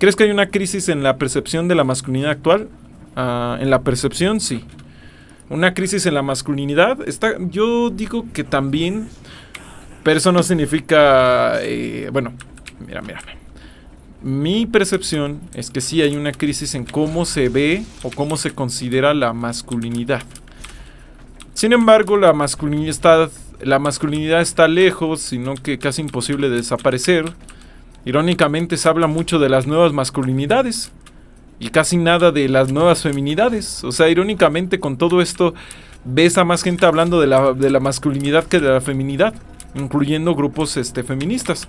¿Crees que hay una crisis en la percepción de la masculinidad actual? Ah, en la percepción, sí. Una crisis en la masculinidad. Está, yo digo que también, pero eso no significa, eh, bueno, mira, mira. Mi percepción es que sí hay una crisis en cómo se ve o cómo se considera la masculinidad. Sin embargo, la masculinidad está, la masculinidad está lejos, sino que casi imposible de desaparecer. Irónicamente se habla mucho de las nuevas masculinidades y casi nada de las nuevas feminidades. O sea, irónicamente con todo esto ves a más gente hablando de la, de la masculinidad que de la feminidad, incluyendo grupos este, feministas.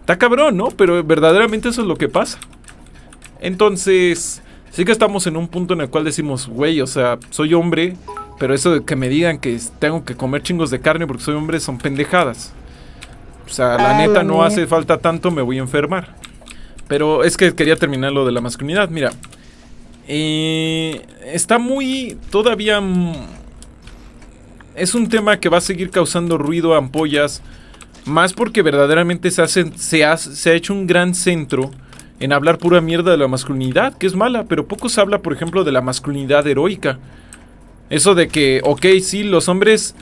Está cabrón, ¿no? Pero verdaderamente eso es lo que pasa. Entonces, sí que estamos en un punto en el cual decimos, güey, o sea, soy hombre, pero eso de que me digan que tengo que comer chingos de carne porque soy hombre son pendejadas o sea, la ah, neta no hace falta tanto, me voy a enfermar. Pero es que quería terminar lo de la masculinidad. Mira, eh, está muy todavía... Es un tema que va a seguir causando ruido, ampollas, más porque verdaderamente se, se, ha, se ha hecho un gran centro en hablar pura mierda de la masculinidad, que es mala, pero poco se habla, por ejemplo, de la masculinidad heroica. Eso de que, ok, sí, los hombres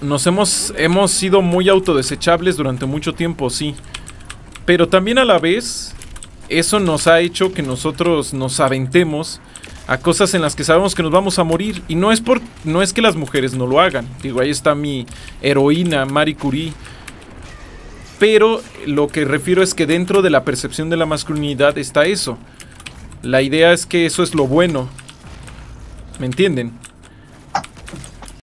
nos hemos, hemos sido muy autodesechables durante mucho tiempo, sí. Pero también a la vez, eso nos ha hecho que nosotros nos aventemos a cosas en las que sabemos que nos vamos a morir. Y no es, por, no es que las mujeres no lo hagan. Digo, ahí está mi heroína, Marie Curie. Pero lo que refiero es que dentro de la percepción de la masculinidad está eso. La idea es que eso es lo bueno. ¿Me entienden?